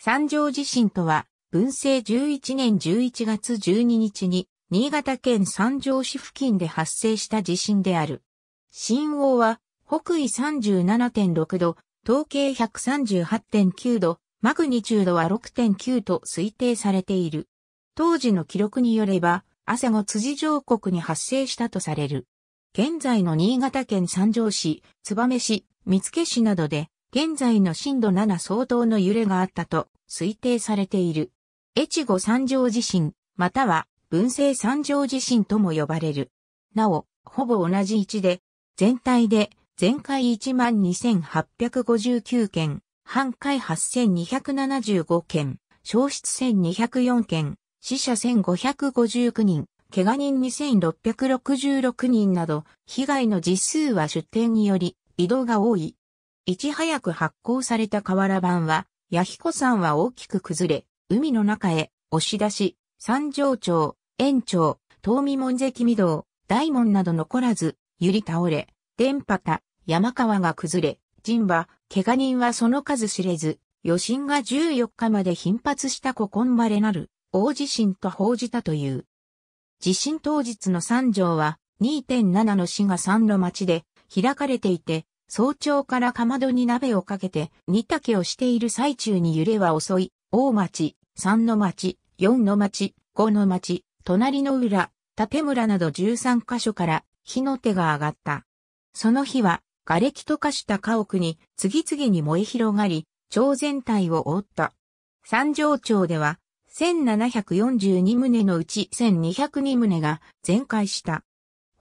三条地震とは、文政11年11月12日に、新潟県三条市付近で発生した地震である。震央は、北緯37.6度、統計138.9度、マグニチュードは6.9と推定されている。当時の記録によれば、朝後辻上国に発生したとされる。現在の新潟県三条市、燕市、見附市などで現在の震度7相当の揺れがあったと推定されている。越後三条地震、または文政三条地震とも呼ばれる。なお、ほぼ同じ位置で、全体で全壊12,859件、半壊8,275件、消失1,204件、死者1,559人、怪我人2,666人など、被害の実数は出展により、移動が多い。いち早く発行された瓦版は、弥彦山は大きく崩れ、海の中へ押し出し、三条町、延町、東見門関御堂、大門など残らず、揺り倒れ、電波た、山川が崩れ、神馬、怪我人はその数知れず、余震が14日まで頻発した古今まれなる、大地震と報じたという。地震当日の三条は、2.7の市が三路町で開かれていて、早朝からかまどに鍋をかけて、煮炊きをしている最中に揺れは遅い、大町、三の町、四の町、五の町、隣の裏、建村など13カ所から火の手が上がった。その火は、瓦礫と化した家屋に次々に燃え広がり、町全体を覆った。三条町では、1742棟のうち1202棟が全壊した。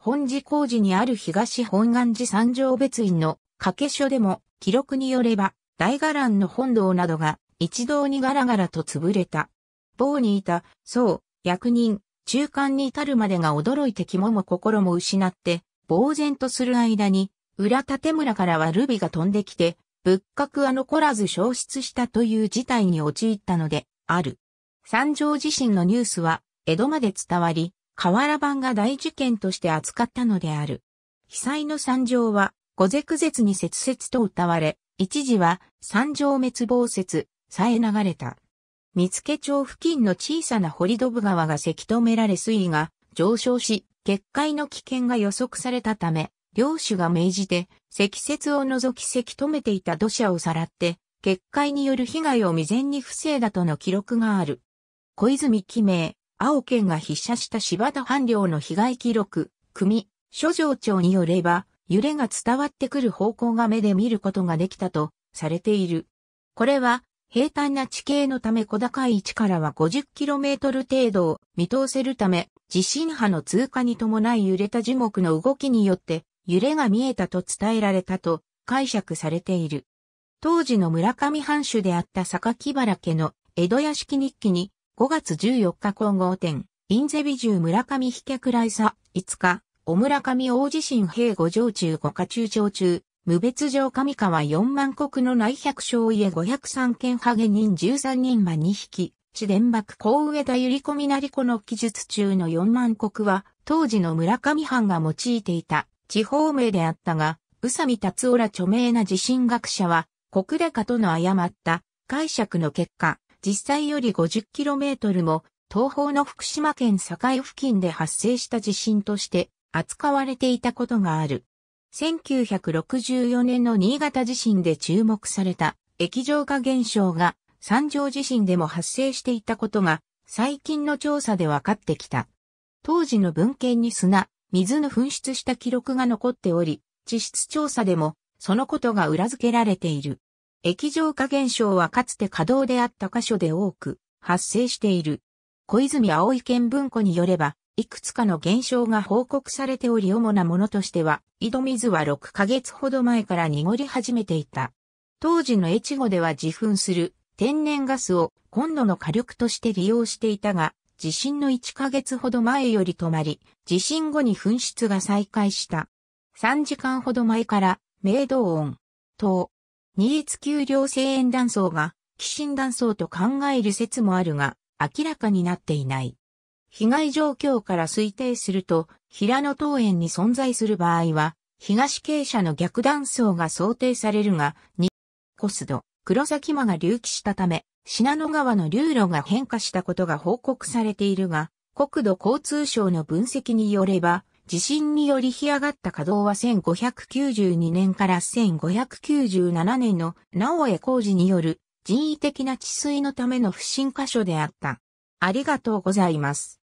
本寺工事にある東本願寺三条別院の掛け所でも記録によれば大伽藍の本堂などが一堂にガラガラと潰れた。棒にいた、そう、役人、中間に至るまでが驚いて肝も心も失って、呆然とする間に、裏建村からはルビが飛んできて、仏閣は残らず消失したという事態に陥ったので、ある。三条地震のニュースは、江戸まで伝わり、瓦版が大事件として扱ったのである。被災の惨状は、五ゼクに切々と歌われ、一時は惨状滅亡説、さえ流れた。見附町付近の小さな堀戸部川がせき止められ水位が上昇し、決壊の危険が予測されたため、領主が命じて、積雪を除きせき止めていた土砂をさらって、決壊による被害を未然に防いだとの記録がある。小泉記名、青県が筆写した柴田藩領の被害記録、組、諸条町によれば、揺れが伝わってくる方向が目で見ることができたとされている。これは平坦な地形のため小高い位置からは 50km 程度を見通せるため、地震波の通過に伴い揺れた樹木の動きによって揺れが見えたと伝えられたと解釈されている。当時の村上藩主であった榊原家の江戸屋敷日記に5月14日混合点、インゼビジュ村上飛脚来佐、5日、お村上大地震兵五上中五課中長中、無別上上川4万国の内百姓家503件派ゲ人13人馬2匹、地電幕高上田ゆりこみなりこの記述中の4万国は、当時の村上藩が用いていた地方名であったが、宇佐美達夫ら著名な地震学者は、国高との誤った解釈の結果、実際より 50km も東方の福島県境付近で発生した地震として扱われていたことがある。1964年の新潟地震で注目された液状化現象が三条地震でも発生していたことが最近の調査で分かってきた。当時の文献に砂、水の噴出した記録が残っており、地質調査でもそのことが裏付けられている。液状化現象はかつて稼働であった箇所で多く発生している。小泉葵県文庫によれば、いくつかの現象が報告されており主なものとしては、井戸水は6ヶ月ほど前から濁り始めていた。当時の越後では自噴する天然ガスを今度の火力として利用していたが、地震の1ヶ月ほど前より止まり、地震後に噴出が再開した。3時間ほど前から、明洞音、等、二越丘陵性園断層が、寄進断層と考える説もあるが、明らかになっていない。被害状況から推定すると、平野桃園に存在する場合は、東傾斜の逆断層が想定されるが、二コスド、黒崎間が隆起したため、信濃川の流路が変化したことが報告されているが、国土交通省の分析によれば、地震により干上がった稼働は1592年から1597年の直江工事による人為的な治水のための不審箇所であった。ありがとうございます。